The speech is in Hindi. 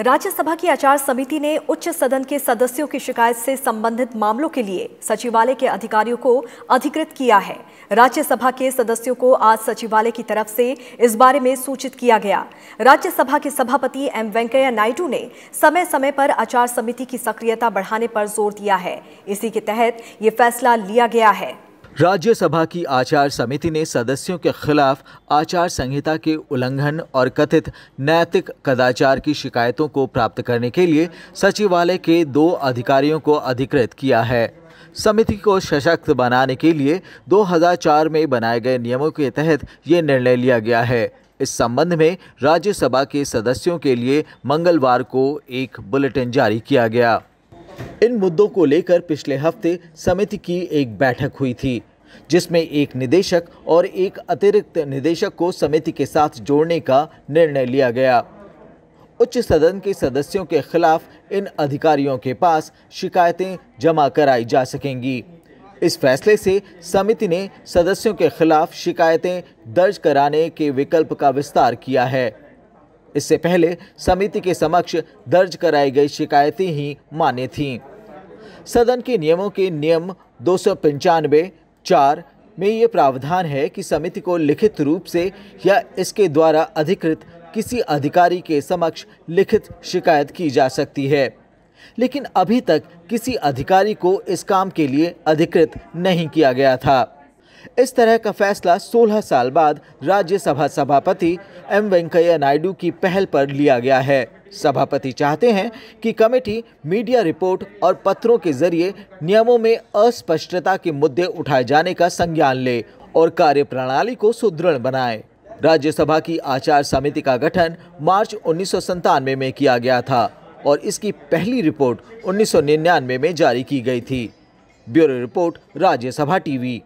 राज्यसभा की आचार समिति ने उच्च सदन के सदस्यों की शिकायत से संबंधित मामलों के लिए सचिवालय के अधिकारियों को अधिकृत किया है राज्यसभा के सदस्यों को आज सचिवालय की तरफ से इस बारे में सूचित किया गया राज्यसभा के सभापति एम वेंकैया नायडू ने समय समय पर आचार समिति की सक्रियता बढ़ाने पर जोर दिया है इसी के तहत ये फैसला लिया गया है राज्यसभा की आचार समिति ने सदस्यों के खिलाफ आचार संहिता के उल्लंघन और कथित नैतिक कदाचार की शिकायतों को प्राप्त करने के लिए सचिवालय के दो अधिकारियों को अधिकृत किया है समिति को सशक्त बनाने के लिए 2004 में बनाए गए नियमों के तहत ये निर्णय लिया गया है इस संबंध में राज्यसभा के सदस्यों के लिए मंगलवार को एक बुलेटिन जारी किया गया इन मुद्दों को लेकर पिछले हफ्ते समिति की एक बैठक हुई थी जिसमें एक निदेशक और एक अतिरिक्त निदेशक को समिति के साथ जोड़ने का निर्णय लिया गया उच्च सदन के सदस्यों के खिलाफ इन अधिकारियों के पास शिकायतें जमा कराई जा सकेंगी इस फैसले से समिति ने सदस्यों के खिलाफ शिकायतें दर्ज कराने के विकल्प का विस्तार किया है इससे पहले समिति के समक्ष दर्ज कराई गई शिकायतें ही मान्य थीं सदन के नियमों के नियम दो सौ पंचानवे चार में ये प्रावधान है कि समिति को लिखित रूप से या इसके द्वारा अधिकृत किसी अधिकारी के समक्ष लिखित शिकायत की जा सकती है लेकिन अभी तक किसी अधिकारी को इस काम के लिए अधिकृत नहीं किया गया था इस तरह का फैसला 16 साल बाद राज्यसभा सभापति एम वेंकैया नायडू की पहल पर लिया गया है सभापति चाहते हैं कि कमेटी मीडिया रिपोर्ट और पत्रों के जरिए नियमों में अस्पष्टता के मुद्दे उठाए जाने का संज्ञान ले और कार्य प्रणाली को सुदृढ़ बनाए राज्यसभा की आचार समिति का गठन मार्च उन्नीस में, में किया गया था और इसकी पहली रिपोर्ट उन्नीस में, में जारी की गई थी ब्यूरो रिपोर्ट राज्यसभा टीवी